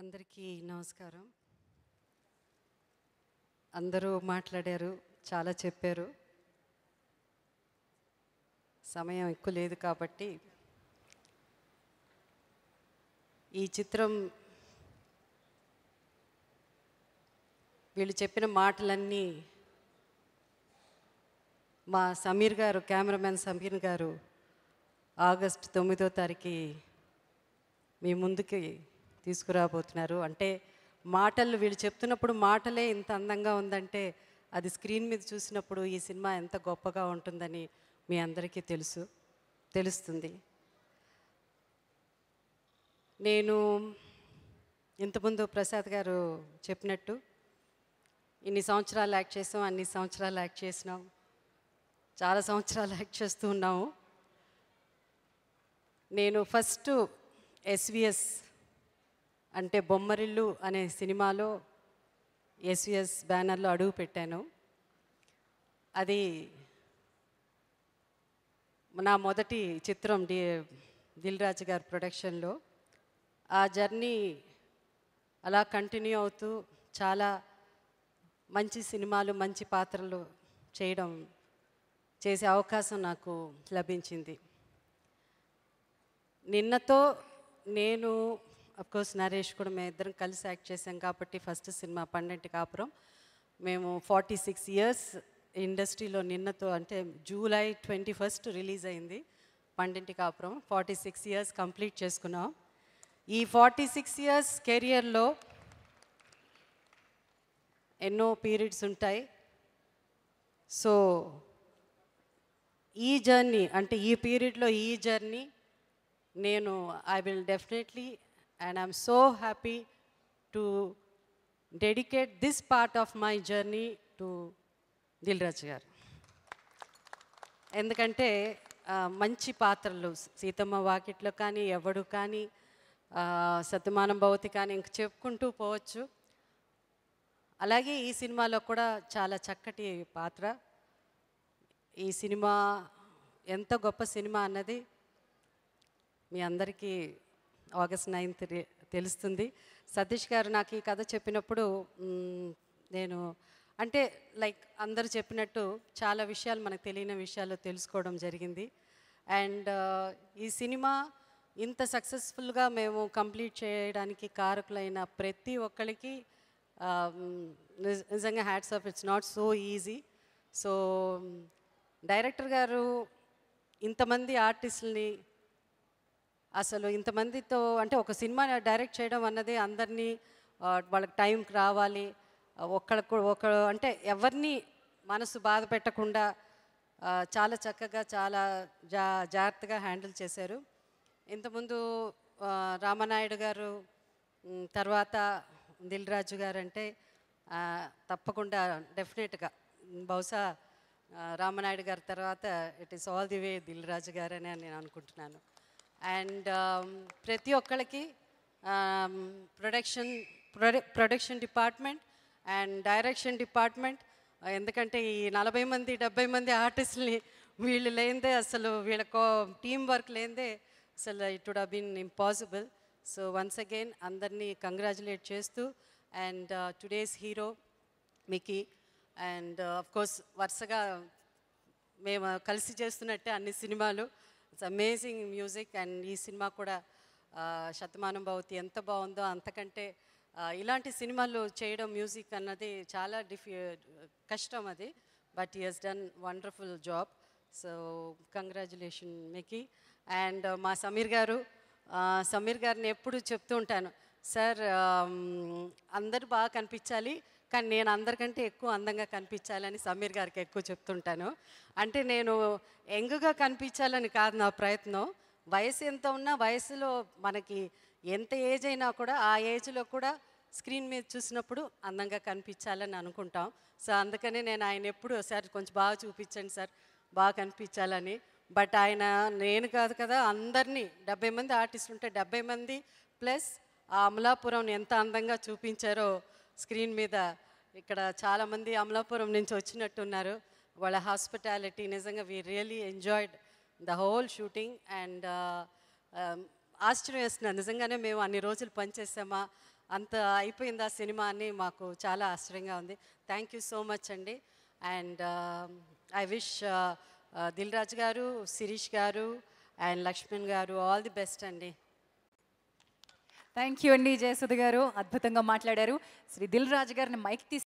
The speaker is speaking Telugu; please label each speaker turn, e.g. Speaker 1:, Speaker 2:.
Speaker 1: అందరికీ నమస్కారం అందరూ మాట్లాడారు చాలా చెప్పారు సమయం ఎక్కువ లేదు కాబట్టి ఈ చిత్రం వీళ్ళు చెప్పిన మాటలన్నీ మా సమీర్ గారు కెమెరామెన్ సమీర్ గారు ఆగస్ట్ తొమ్మిదో తారీఖు మీ ముందుకి తీసుకురాబోతున్నారు అంటే మాటలు వీళ్ళు చెప్తున్నప్పుడు మాటలే ఇంత అందంగా ఉందంటే అది స్క్రీన్ మీద చూసినప్పుడు ఈ సినిమా ఎంత గొప్పగా ఉంటుందని మీ అందరికీ తెలుసు తెలుస్తుంది నేను ఇంతకుముందు ప్రసాద్ గారు చెప్పినట్టు ఇన్ని సంవత్సరాలు యాక్ట్ చేసాం అన్ని సంవత్సరాలు యాక్ట్ చేసినాం చాలా సంవత్సరాలు యాక్ట్ చేస్తూ ఉన్నాము నేను ఫస్ట్ ఎస్విఎస్ అంటే బొమ్మరిల్లు అనే సినిమాలో ఎస్విఎస్ బ్యానర్లో అడుగు పెట్టాను అది నా మొదటి చిత్రం డి రాజు గారి ప్రొడక్షన్లో ఆ జర్నీ అలా కంటిన్యూ అవుతూ చాలా మంచి సినిమాలు మంచి పాత్రలు చేయడం చేసే అవకాశం నాకు లభించింది నిన్నతో నేను కోర్స్ నరేష్ కూడా మేము ఇద్దరం కలిసి యాక్ట్ చేసాం కాబట్టి ఫస్ట్ సినిమా పండంటి కాపురం మేము ఫార్టీ సిక్స్ ఇయర్స్ ఇండస్ట్రీలో నిన్నతో అంటే జూలై ట్వంటీ ఫస్ట్ రిలీజ్ అయింది పండింటి కాపురం ఫార్టీ సిక్స్ ఇయర్స్ కంప్లీట్ చేసుకున్నాం ఈ ఫార్టీ సిక్స్ ఇయర్స్ కెరియర్లో ఎన్నో పీరియడ్స్ ఉంటాయి సో ఈ జర్నీ అంటే ఈ పీరియడ్లో ఈ జర్నీ నేను I will definitely and I'm so happy to dedicate this part of my journey to Dilraj garu ఎందుకంటే మంచి పాత్రలు సీతమ్మ వాకిట్లో కానీ ఎవడు కానీ సత్యమానం భవతి కానీ ఇంక చెప్పుకుంటూ పోవచ్చు అలాగే ఈ సినిమాలో కూడా చాలా చక్కటి పాత్ర ఈ సినిమా ఎంత గొప్ప సినిమా అన్నది మీ అందరికీ ఆగస్ట్ నైన్త్ తెలుస్తుంది సతీష్ గారు నాకు ఈ కథ చెప్పినప్పుడు నేను అంటే లైక్ అందరు చెప్పినట్టు చాలా విషయాలు మనకు తెలియని విషయాలు తెలుసుకోవడం జరిగింది అండ్ ఈ సినిమా ఇంత సక్సెస్ఫుల్గా మేము కంప్లీట్ చేయడానికి కారకులైన ప్రతి ఒక్కరికి నిజంగా hats off it's not so easy so director garu ఇంతమంది ఆర్టిస్టుల్ని అసలు ఇంతమందితో అంటే ఒక సినిమా డైరెక్ట్ చేయడం అన్నది అందరినీ వాళ్ళకి టైంకి రావాలి ఒక్కళ్ళకు ఒక అంటే ఎవరిని మనసు బాధ పెట్టకుండా చాలా చక్కగా చాలా జా జాగ్రత్తగా హ్యాండిల్ చేశారు ఇంతకుముందు రామనాయుడు గారు తర్వాత దిల్రాజు గారు అంటే తప్పకుండా డెఫినెట్గా బహుశా రామనాయుడు గారి తర్వాత it is all the way Dilraju అని నేను అనుకుంటున్నాను అండ్ um, ప్రతి ఒక్కరికి production production department and direction department ఎందుకంటే ఈ నలభై మంది డెబ్బై మంది ఆర్టిస్ట్ని వీళ్ళు లేనిదే అసలు వీళ్ళ టీం వర్క్ లేనిదే అసలు it would been impossible so once again అందరినీ కంగ్రాచులేట్ చేస్తూ and today's hero Mickey and of course వరుసగా మేము కలిసి చేస్తున్నట్టే అన్ని సినిమాలు ఇట్స్ అమేజింగ్ మ్యూజిక్ అండ్ ఈ సినిమా కూడా శతమానం భవతి ఎంత బాగుందో అంతకంటే ఇలాంటి సినిమాలు చేయడం మ్యూజిక్ అన్నది చాలా డిఫి కష్టం అది but he has done wonderful job so congratulation మీకు అండ్ మా సమీర్ గారు సమీర్ గారిని ఎప్పుడు చెప్తూ ఉంటాను సార్ అందరు బాగా కనిపించాలి కానీ నేను అందరికంటే ఎక్కువ అందంగా కనిపించాలని సమీర్ గారికి ఎక్కువ చెప్తుంటాను అంటే నేను యంగ్గా కనిపించాలని కాదు నా ప్రయత్నం వయసు ఎంత ఉన్నా వయసులో మనకి ఎంత ఏజ్ అయినా కూడా ఆ ఏజ్లో కూడా స్క్రీన్ మీద చూసినప్పుడు అందంగా కనిపించాలని అనుకుంటాం సో అందుకనే నేను ఆయన ఎప్పుడు సార్ కొంచెం బాగా చూపించండి సార్ బాగా కనిపించాలని బట్ ఆయన నేను కాదు కదా అందరినీ డెబ్బై మంది ఆర్టిస్టులు ఉంటే డెబ్బై మంది ప్లస్ ఆ అమలాపురం ఎంత అందంగా చూపించారో స్క్రీన్ మీద ఇక్కడ చాలామంది అమలాపురం నుంచి వచ్చినట్టున్నారు వాళ్ళ హాస్పిటాలిటీ నిజంగా we really enjoyed the whole shooting and ఆశ్చర్యం వేస్తున్నా నిజంగానే మేము అన్ని రోజులు పనిచేసామా అంత అయిపోయింది ఆ సినిమా అని మాకు చాలా ఆశ్చర్యంగా ఉంది థ్యాంక్ యూ సో మచ్ అండి and I wish Dil Raj garu Shirish garu and Lakshman garu all the best అండి థ్యాంక్ యూ అండి జయసుధ గారు అద్భుతంగా మాట్లాడారు శ్రీ దిల్ రాజు గారిని మైక్ తీసి